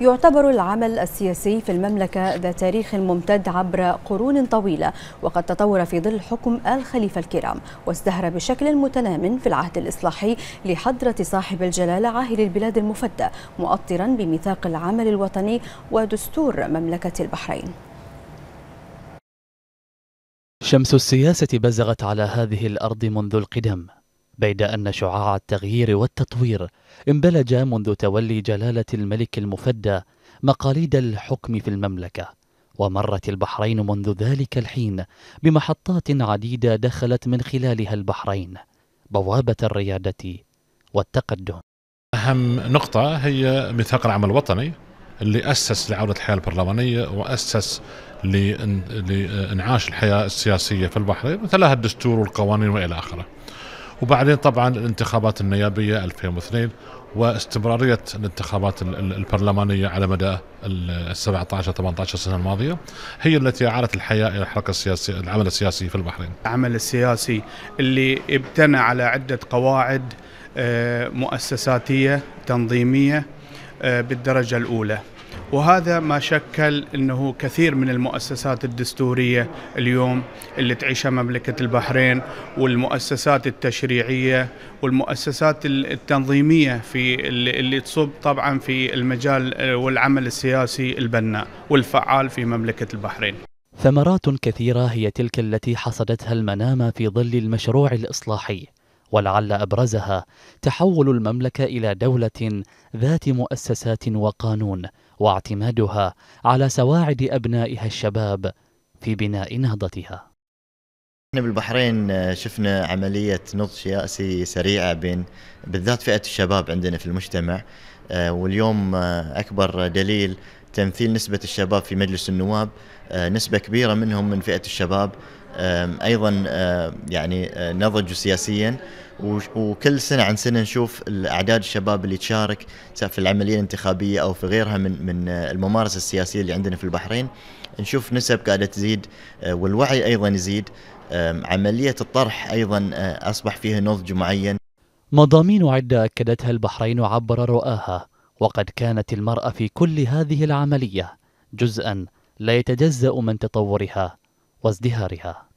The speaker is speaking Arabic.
يعتبر العمل السياسي في المملكة ذا تاريخ ممتد عبر قرون طويلة وقد تطور في ظل حكم الخليفة الكرام وازدهر بشكل متنام في العهد الإصلاحي لحضرة صاحب الجلالة عاهل البلاد المفدى مؤطرا بميثاق العمل الوطني ودستور مملكة البحرين شمس السياسة بزغت على هذه الأرض منذ القدم بيد أن شعاع التغيير والتطوير انبلج منذ تولي جلالة الملك المفدى مقاليد الحكم في المملكة ومرت البحرين منذ ذلك الحين بمحطات عديدة دخلت من خلالها البحرين بوابة الريادة والتقدم أهم نقطة هي ميثاق العمل الوطني اللي أسس لعودة الحياة البرلمانية وأسس لإنعاش الحياة السياسية في البحرين مثلها الدستور والقوانين وإلى آخره وبعدين طبعا الانتخابات النيابية 2002 واستمرارية الانتخابات البرلمانية على مدى ال 17 18 سنة الماضية هي التي أعادت الحياة إلى الحركة السياسية العمل السياسي في البحرين. العمل السياسي اللي ابتنى على عدة قواعد آه، مؤسساتية تنظيمية آه، بالدرجة الأولى وهذا ما شكل انه كثير من المؤسسات الدستوريه اليوم اللي تعيشها مملكه البحرين والمؤسسات التشريعيه والمؤسسات التنظيميه في اللي تصب طبعا في المجال والعمل السياسي البناء والفعال في مملكه البحرين. ثمرات كثيره هي تلك التي حصدتها المنامه في ظل المشروع الاصلاحي ولعل ابرزها تحول المملكه الى دوله ذات مؤسسات وقانون واعتمادها على سواعد ابنائها الشباب في بناء نهضتها احنا بالبحرين آه، شفنا عملية نضج سياسي سريعة بين بالذات فئة الشباب عندنا في المجتمع آه، واليوم آه، أكبر دليل تمثيل نسبة الشباب في مجلس النواب آه، نسبة كبيرة منهم من فئة الشباب أيضا آه، يعني آه، نضجوا سياسيا وكل سنة عن سنة نشوف أعداد الشباب اللي تشارك سواء في العملية الانتخابية أو في غيرها من من الممارسة السياسية اللي عندنا في البحرين نشوف نسب قاعدة تزيد والوعي أيضا يزيد عملية الطرح أيضا أصبح فيها نضج معين مضامين عدة أكدتها البحرين عبر رؤاها وقد كانت المرأة في كل هذه العملية جزءا لا يتجزأ من تطورها وازدهارها